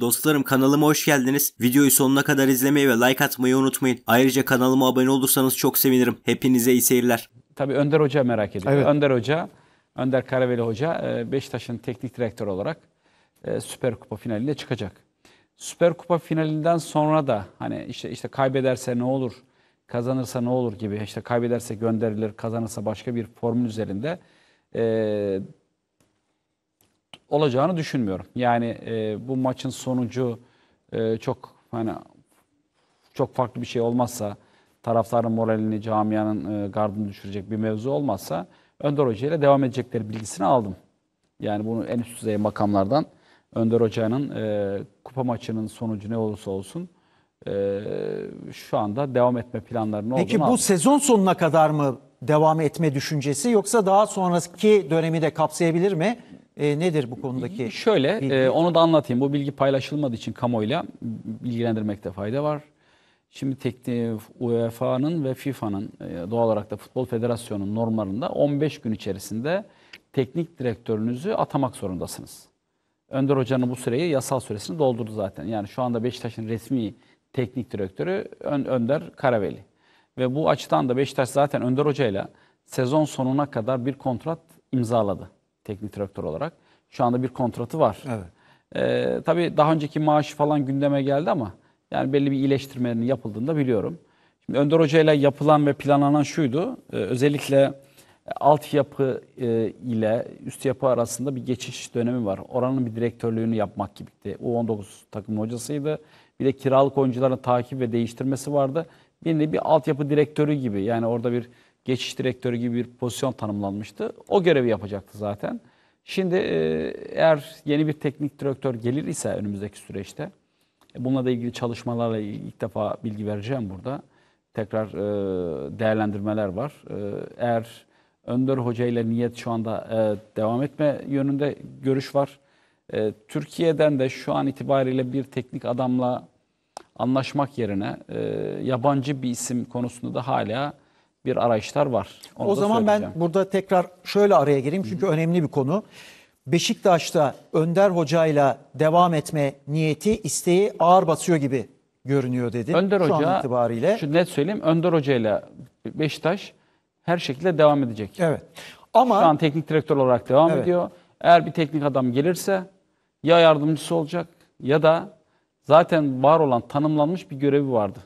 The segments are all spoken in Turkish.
Dostlarım kanalıma hoş geldiniz. Videoyu sonuna kadar izlemeyi ve like atmayı unutmayın. Ayrıca kanalıma abone olursanız çok sevinirim. Hepinize iyi seyirler. Tabii Önder Hoca merak ediyor. Evet. Önder Hoca, Önder Karaveli Hoca e, Beşiktaş'ın teknik direktör olarak e, Süper Kupa finalinde çıkacak. Süper Kupa finalinden sonra da hani işte işte kaybederse ne olur, kazanırsa ne olur gibi işte kaybederse gönderilir, kazanırsa başka bir formül üzerinde e, olacağını düşünmüyorum. Yani e, bu maçın sonucu e, çok hani çok farklı bir şey olmazsa taraftarın moralini, camianın e, gardını düşürecek bir mevzu olmazsa Önder Hoca ile devam edecekleri bilgisini aldım. Yani bunu en üst düzey makamlardan Önder Hoca'nın e, kupa maçının sonucu ne olursa olsun e, şu anda devam etme planlarının Peki, olduğunu Peki bu aldım. sezon sonuna kadar mı devam etme düşüncesi yoksa daha sonraki dönemi de kapsayabilir mi? E, nedir bu konudaki? Şöyle E, onu da anlatayım. Bu bilgi paylaşılmadığı için kamuoyuyla bilgilendirmekte fayda var. Şimdi UEFA'nın ve FIFA'nın e, doğal olarak da Futbol Federasyonu'nun normlarında 15 gün içerisinde teknik direktörünüzü atamak zorundasınız. Önder Hoca'nın bu süreyi yasal süresini doldurdu zaten. Yani şu anda Beşiktaş'ın resmi teknik direktörü Önder Karaveli. Ve bu açıdan da Beşiktaş zaten Önder Hoca'yla sezon sonuna kadar bir kontrat imzaladı teknik direktör olarak. Şu anda bir kontratı var. Evet. Ee, tabii daha önceki maaşı falan gündeme geldi ama yani belli bir iyileştirmenin yapıldığını da biliyorum. Şimdi Önder Hoca ile yapılan ve planlanan şuydu. Ee, özellikle altyapı e, ile üst yapı arasında bir geçiş dönemi var. Oranın bir direktörlüğünü yapmak gibiydi. U19 takım hocasıydı. Bir de kiralık oyuncuların takip ve değiştirmesi vardı. Bir de bir altyapı direktörü gibi yani orada bir geçiş direktörü gibi bir pozisyon tanımlanmıştı. O görevi yapacaktı zaten. Şimdi e, eğer yeni bir teknik direktör gelir ise önümüzdeki süreçte e, bununla da ilgili çalışmalarla ilk defa bilgi vereceğim burada. Tekrar e, değerlendirmeler var. eğer Önder Hoca ile niyet şu anda devam etme yönünde görüş var. Türkiye'den de şu an itibariyle bir teknik adamla anlaşmak yerine yabancı bir isim konusunda da hala bir arayışlar var. Onu o zaman ben burada tekrar şöyle araya gireyim çünkü Hı-hı. önemli bir konu. Beşiktaş'ta Önder Hoca'yla devam etme niyeti, isteği ağır basıyor gibi görünüyor dedi. Önder Hoca, şu an itibariyle. Şu net söyleyeyim Önder Hoca'yla Beşiktaş her şekilde devam edecek. Evet. Ama şu an teknik direktör olarak devam evet. ediyor. Eğer bir teknik adam gelirse ya yardımcısı olacak ya da zaten var olan tanımlanmış bir görevi vardı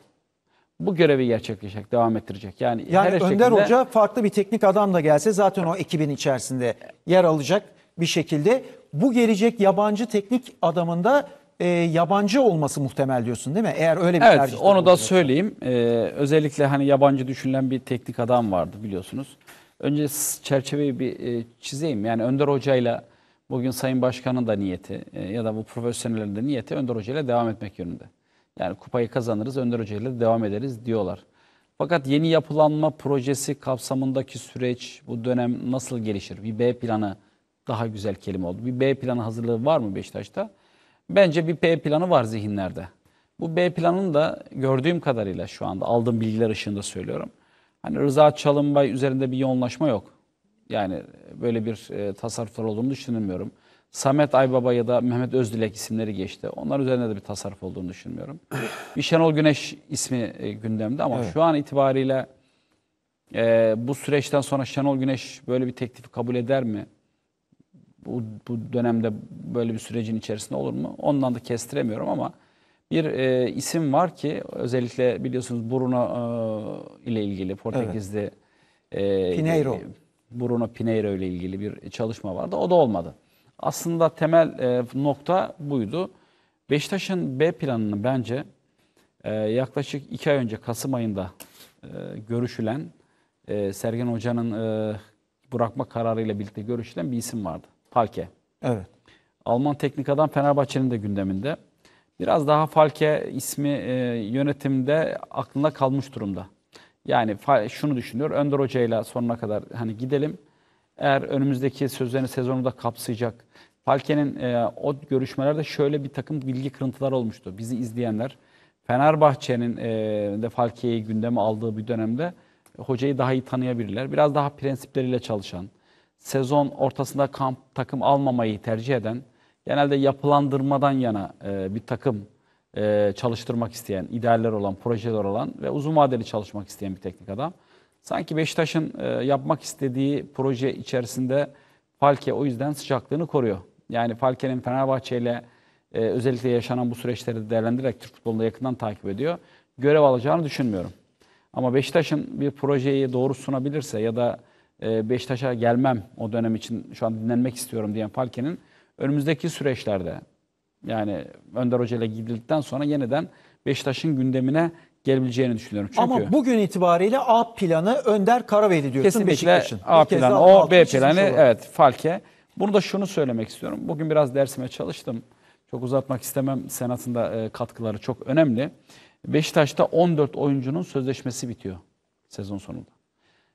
bu görevi gerçekleşecek, devam ettirecek. Yani, yani her Önder şekilde... Hoca farklı bir teknik adam da gelse zaten o ekibin içerisinde yer alacak bir şekilde. Bu gelecek yabancı teknik adamında e, yabancı olması muhtemel diyorsun değil mi? Eğer öyle bir Evet onu da olacak. söyleyeyim. Ee, özellikle hani yabancı düşünülen bir teknik adam vardı biliyorsunuz. Önce çerçeveyi bir e, çizeyim. Yani Önder Hoca'yla bugün Sayın Başkan'ın da niyeti e, ya da bu profesyonellerin de niyeti Önder Hoca'yla devam etmek yönünde. Yani kupayı kazanırız, Önder Hoca ile devam ederiz diyorlar. Fakat yeni yapılanma projesi kapsamındaki süreç bu dönem nasıl gelişir? Bir B planı daha güzel kelime oldu. Bir B planı hazırlığı var mı Beşiktaş'ta? Bence bir B planı var zihinlerde. Bu B planının da gördüğüm kadarıyla şu anda aldığım bilgiler ışığında söylüyorum. Hani Rıza Çalınbay üzerinde bir yoğunlaşma yok. Yani böyle bir e, tasarruflar olduğunu düşünmüyorum. Samet Aybaba ya da Mehmet Özdilek isimleri geçti. Onlar üzerinde de bir tasarruf olduğunu düşünmüyorum. bir Şenol Güneş ismi e, gündemde ama evet. şu an itibariyle e, bu süreçten sonra Şenol Güneş böyle bir teklifi kabul eder mi? Bu, bu dönemde böyle bir sürecin içerisinde olur mu? Ondan da kestiremiyorum ama bir e, isim var ki özellikle biliyorsunuz Bruno e, ile ilgili Portekiz'de evet. e, Pinheiro. Bruno Pinheiro ile ilgili bir çalışma vardı. O da olmadı. Aslında temel e, nokta buydu. Beşiktaş'ın B planını bence e, yaklaşık iki ay önce Kasım ayında e, görüşülen e, Sergen Hoca'nın e, bırakma kararıyla birlikte görüşülen bir isim vardı. Falke. Evet. Alman teknik adam Fenerbahçe'nin de gündeminde. Biraz daha Falke ismi e, yönetimde aklında kalmış durumda. Yani şunu düşünüyor. Önder Hoca'yla sonuna kadar hani gidelim eğer önümüzdeki sözlerini sezonu da kapsayacak. Falke'nin e, o görüşmelerde şöyle bir takım bilgi kırıntılar olmuştu. Bizi izleyenler Fenerbahçe'nin e, de Falke'yi gündeme aldığı bir dönemde hocayı daha iyi tanıyabilirler. Biraz daha prensipleriyle çalışan, sezon ortasında kamp takım almamayı tercih eden, genelde yapılandırmadan yana e, bir takım e, çalıştırmak isteyen, idealler olan, projeler olan ve uzun vadeli çalışmak isteyen bir teknik adam. Sanki Beşiktaş'ın e, yapmak istediği proje içerisinde Falke o yüzden sıcaklığını koruyor. Yani Falke'nin Fenerbahçe ile e, özellikle yaşanan bu süreçleri değerlendirerek Türk futbolunu yakından takip ediyor. Görev alacağını düşünmüyorum. Ama Beşiktaş'ın bir projeyi doğru sunabilirse ya da e, Beşiktaş'a gelmem o dönem için şu an dinlenmek istiyorum diyen Falke'nin önümüzdeki süreçlerde yani Önder Hoca ile gidildikten sonra yeniden Beşiktaş'ın gündemine gelebileceğini düşünüyorum. Çünkü Ama bugün itibariyle A planı Önder Karaveli diyorsun kesinlikle Beşiktaş'ın. A Bir planı, o B planı olalım. evet Falke. Bunu da şunu söylemek istiyorum. Bugün biraz dersime çalıştım. Çok uzatmak istemem. Senatında e, katkıları çok önemli. Beşiktaş'ta 14 oyuncunun sözleşmesi bitiyor sezon sonunda.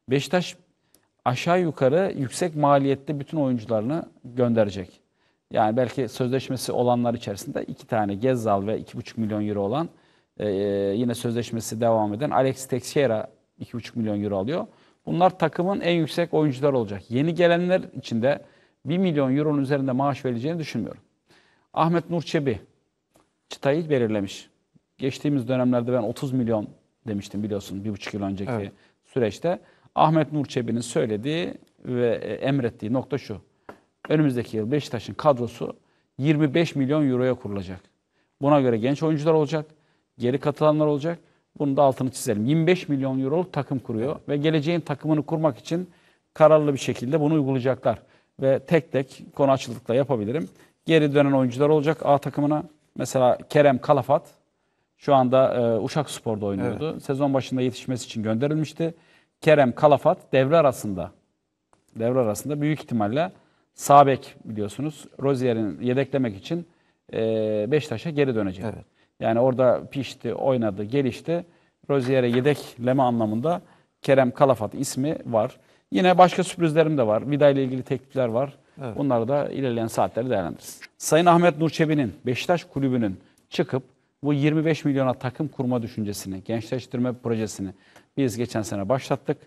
Beşiktaş aşağı yukarı yüksek maliyette bütün oyuncularını gönderecek. Yani belki sözleşmesi olanlar içerisinde iki tane Gezzal ve 2,5 milyon euro olan e, yine sözleşmesi devam eden Alex Teixeira 2,5 milyon euro alıyor. Bunlar takımın en yüksek oyuncular olacak. Yeni gelenler içinde 1 milyon euronun üzerinde maaş vereceğini düşünmüyorum. Ahmet Nur Çebi çıtayı belirlemiş. Geçtiğimiz dönemlerde ben 30 milyon demiştim biliyorsun 1,5 yıl önceki evet. süreçte. Ahmet Nur Çebi'nin söylediği ve emrettiği nokta şu. Önümüzdeki yıl Beşiktaş'ın kadrosu 25 milyon euroya kurulacak. Buna göre genç oyuncular olacak. Geri katılanlar olacak. Bunu da altını çizelim. 25 milyon euro takım kuruyor ve geleceğin takımını kurmak için kararlı bir şekilde bunu uygulayacaklar. Ve tek tek konu açılıkla yapabilirim. Geri dönen oyuncular olacak A takımına. Mesela Kerem Kalafat şu anda e, Uşak Spor'da oynuyordu. Evet. Sezon başında yetişmesi için gönderilmişti. Kerem Kalafat devre arasında devre arasında büyük ihtimalle Sabek biliyorsunuz Rozier'in yedeklemek için e, Beşiktaş'a geri dönecek. Evet. Yani orada pişti, oynadı, gelişti. Rozier'e yedekleme anlamında Kerem Kalafat ismi var. Yine başka sürprizlerim de var. Vida ile ilgili teklifler var. Evet. Bunları da ilerleyen saatlerde değerlendiririz. Sayın Ahmet Nurçebi'nin Beşiktaş kulübünün çıkıp bu 25 milyona takım kurma düşüncesini, gençleştirme projesini biz geçen sene başlattık.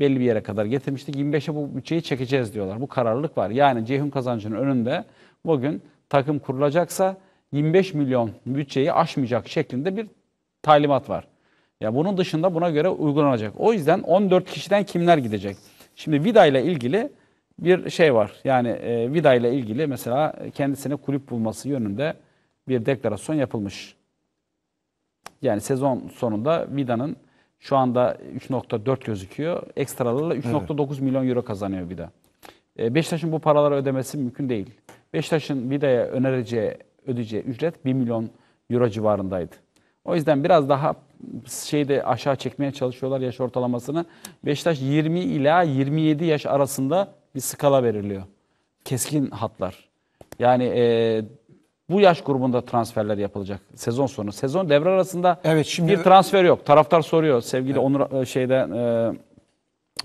Belli bir yere kadar getirmiştik. 25'e bu bütçeyi çekeceğiz diyorlar. Bu kararlılık var. Yani Ceyhun Kazancı'nın önünde bugün takım kurulacaksa 25 milyon bütçeyi aşmayacak şeklinde bir talimat var. Ya bunun dışında buna göre uygulanacak. O yüzden 14 kişiden kimler gidecek? Şimdi Vida ile ilgili bir şey var. Yani e, Vida ile ilgili mesela kendisine kulüp bulması yönünde bir deklarasyon yapılmış. Yani sezon sonunda Vida'nın şu anda 3.4 gözüküyor. Ekstralarla 3.9 evet. milyon euro kazanıyor Vida. E, Beşiktaş'ın bu paraları ödemesi mümkün değil. Beşiktaş'ın Vida'ya önereceği ödeyeceği ücret 1 milyon euro civarındaydı. O yüzden biraz daha şeyde aşağı çekmeye çalışıyorlar yaş ortalamasını. Beşiktaş 20 ila 27 yaş arasında bir skala veriliyor. Keskin hatlar. Yani e, bu yaş grubunda transferler yapılacak sezon sonu. Sezon devre arasında evet, şimdi... bir transfer yok. Taraftar soruyor. Sevgili evet. Onur e, şeyde e,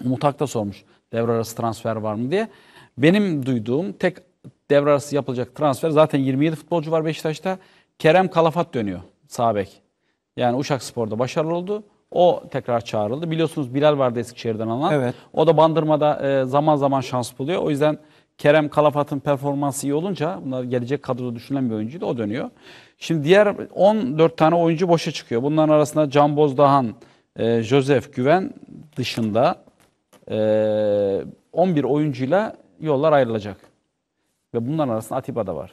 Mutak da sormuş. Devre arası transfer var mı diye. Benim duyduğum tek devre arası yapılacak transfer. Zaten 27 futbolcu var Beşiktaş'ta. Kerem Kalafat dönüyor sağ Yani Uşak Spor'da başarılı oldu. O tekrar çağrıldı. Biliyorsunuz Bilal vardı Eskişehir'den alınan. Evet. O da Bandırma'da e, zaman zaman şans buluyor. O yüzden Kerem Kalafat'ın performansı iyi olunca bunlar gelecek kadroda düşünülen bir oyuncuydu. O dönüyor. Şimdi diğer 14 tane oyuncu boşa çıkıyor. Bunların arasında Can Bozdahan, e, Josef Güven dışında e, 11 oyuncuyla yollar ayrılacak. Ve bunların arasında Atiba da var.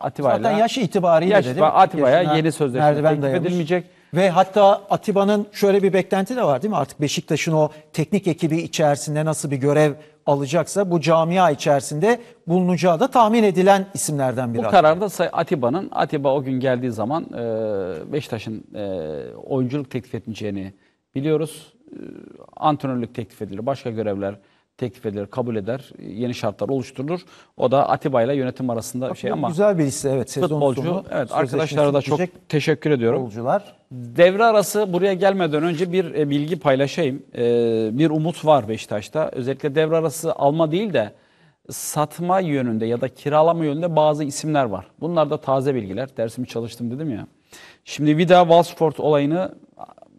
Atiba. Zaten yaş itibariyle yaş, dedim. Atiba'ya yeni sözleşme teklif edilmeyecek. Ve hatta Atiba'nın şöyle bir beklenti de var değil mi? Artık Beşiktaş'ın o teknik ekibi içerisinde nasıl bir görev alacaksa bu camia içerisinde bulunacağı da tahmin edilen isimlerden biri. Bu kararda Atiba'nın Atiba o gün geldiği zaman e, Beşiktaş'ın e, oyunculuk teklif etmeyeceğini biliyoruz. E, antrenörlük teklif edilir, başka görevler teklif edilir, kabul eder, yeni şartlar oluşturulur. O da Atiba ile yönetim arasında bir şey ama güzel bir liste evet sezon futbolcu, sonu. Evet arkadaşlara da çok teşekkür ediyorum. Futbolcular. Devre arası buraya gelmeden önce bir e, bilgi paylaşayım. E, bir umut var Beşiktaş'ta. Özellikle devre arası alma değil de satma yönünde ya da kiralama yönünde bazı isimler var. Bunlar da taze bilgiler. Dersimi çalıştım dedim ya. Şimdi Vida Valsport olayını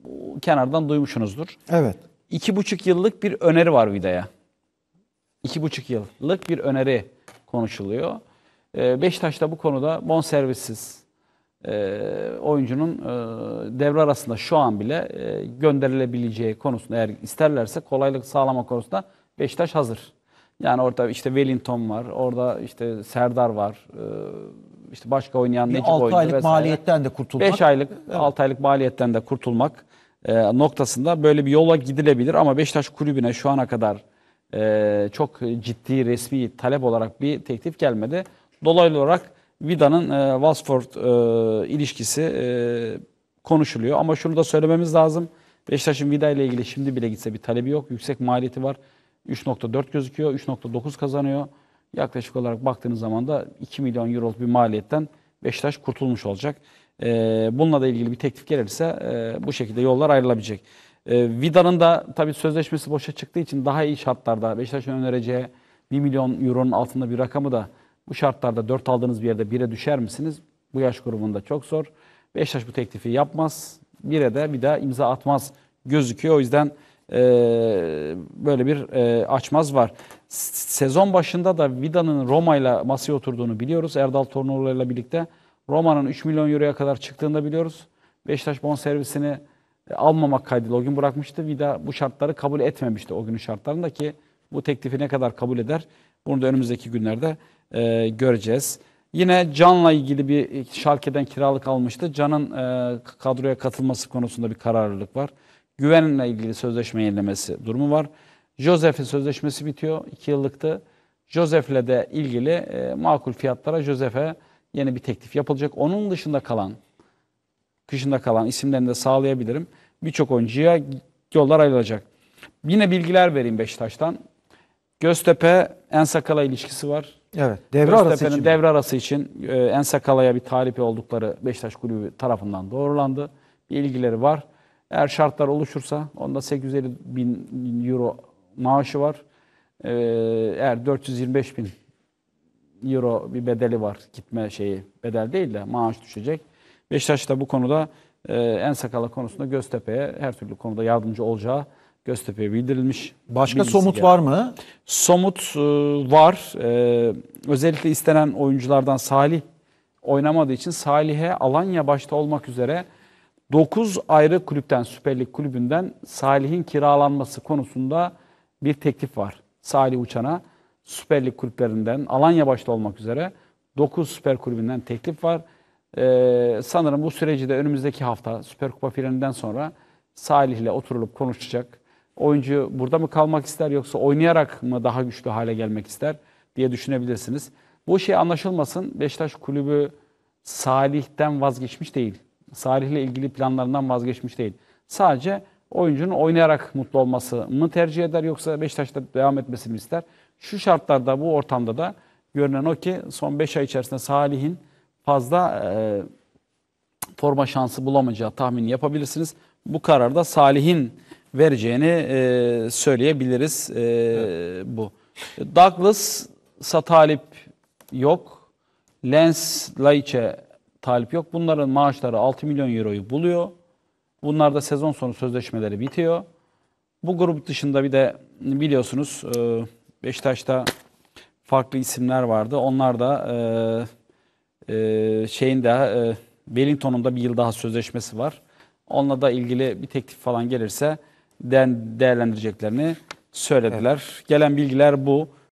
e, kenardan duymuşsunuzdur. Evet. İki buçuk yıllık bir öneri var Vida'ya. 2,5 yıllık bir öneri konuşuluyor. Ee, da bu konuda bonservissiz ee, oyuncunun ee, devre arasında şu an bile gönderilebileceği konusunda eğer isterlerse kolaylık sağlama konusunda Beşiktaş hazır. Yani orada işte Wellington var, orada işte Serdar var, işte başka oynayan bir Necip 6 aylık vesaire. maliyetten de kurtulmak. 5 aylık, evet. 6 aylık maliyetten de kurtulmak noktasında böyle bir yola gidilebilir. Ama Beşiktaş kulübüne şu ana kadar e, çok ciddi resmi talep olarak bir teklif gelmedi. Dolaylı olarak Vida'nın e, Wasford e, ilişkisi e, konuşuluyor. Ama şunu da söylememiz lazım. Beşiktaş'ın Vida ile ilgili şimdi bile gitse bir talebi yok. Yüksek maliyeti var. 3.4 gözüküyor. 3.9 kazanıyor. Yaklaşık olarak baktığınız zaman da 2 milyon euroluk bir maliyetten Beşiktaş kurtulmuş olacak. E, bununla da ilgili bir teklif gelirse e, bu şekilde yollar ayrılabilecek. E, Vida'nın da tabii sözleşmesi boşa çıktığı için daha iyi şartlarda Beşiktaş'ın önereceği 1 milyon euronun altında bir rakamı da bu şartlarda 4 aldığınız bir yerde 1'e düşer misiniz? Bu yaş grubunda çok zor. Beşiktaş bu teklifi yapmaz. 1'e de bir daha imza atmaz gözüküyor. O yüzden e, böyle bir e, açmaz var. Sezon başında da Vida'nın Roma ile masaya oturduğunu biliyoruz. Erdal Tornoğlu ile birlikte. Roma'nın 3 milyon euroya kadar çıktığını da biliyoruz. Beşiktaş bon servisini e, almamak kaydıyla o gün bırakmıştı. Vida bu şartları kabul etmemişti o günün şartlarında ki bu teklifi ne kadar kabul eder bunu da önümüzdeki günlerde e, göreceğiz. Yine Can'la ilgili bir Şalke'den kiralık almıştı. Can'ın e, kadroya katılması konusunda bir kararlılık var. Güven'le ilgili sözleşme yenilemesi durumu var. Josef'in sözleşmesi bitiyor. iki yıllıktı. Josef'le de ilgili e, makul fiyatlara Josef'e yeni bir teklif yapılacak. Onun dışında kalan, dışında kalan isimlerini de sağlayabilirim birçok oyuncuya yollar ayrılacak. Yine bilgiler vereyim Beşiktaş'tan. Göztepe Ensakal'a ilişkisi var. Evet. Devre arası için. devre arası için e, Ensakala'ya bir talip oldukları Beşiktaş kulübü tarafından doğrulandı. Bir ilgileri var. Eğer şartlar oluşursa onda 850 bin euro maaşı var. E, eğer 425 bin euro bir bedeli var gitme şeyi bedel değil de maaş düşecek. Beşiktaş da bu konuda e, en sakala konusunda Göztepe'ye her türlü konuda yardımcı olacağı Göztepe'ye bildirilmiş. Başka somut geldi. var mı? Somut e, var. E, özellikle istenen oyunculardan Salih oynamadığı için Salih'e Alanya başta olmak üzere 9 ayrı kulüpten Süper Lig kulübünden Salih'in kiralanması konusunda bir teklif var. Salih Uçan'a Süper Lig kulüplerinden Alanya başta olmak üzere 9 süper kulübünden teklif var. Ee, sanırım bu süreci de önümüzdeki hafta Süper Kupa finalinden sonra Salih ile oturulup konuşacak. Oyuncu burada mı kalmak ister yoksa oynayarak mı daha güçlü hale gelmek ister diye düşünebilirsiniz. Bu şey anlaşılmasın. Beşiktaş kulübü Salih'ten vazgeçmiş değil. Salih'le ilgili planlarından vazgeçmiş değil. Sadece oyuncunun oynayarak mutlu olması mı tercih eder yoksa Beşiktaş'ta devam etmesini ister? Şu şartlarda bu ortamda da görünen o ki son 5 ay içerisinde Salih'in fazla e, forma şansı bulamayacağı tahmini yapabilirsiniz. Bu kararda Salih'in vereceğini e, söyleyebiliriz e, evet. bu. Douglas satalip yok. Lens Laiç'e talip yok. Bunların maaşları 6 milyon euroyu buluyor. Bunlar da sezon sonu sözleşmeleri bitiyor. Bu grup dışında bir de biliyorsunuz e, Beşiktaş'ta farklı isimler vardı. Onlar da... E, e, şeyin daha e, Wellington'un da bir yıl daha sözleşmesi var. Onunla da ilgili bir teklif falan gelirse değerlendireceklerini söylediler. Evet. Gelen bilgiler bu.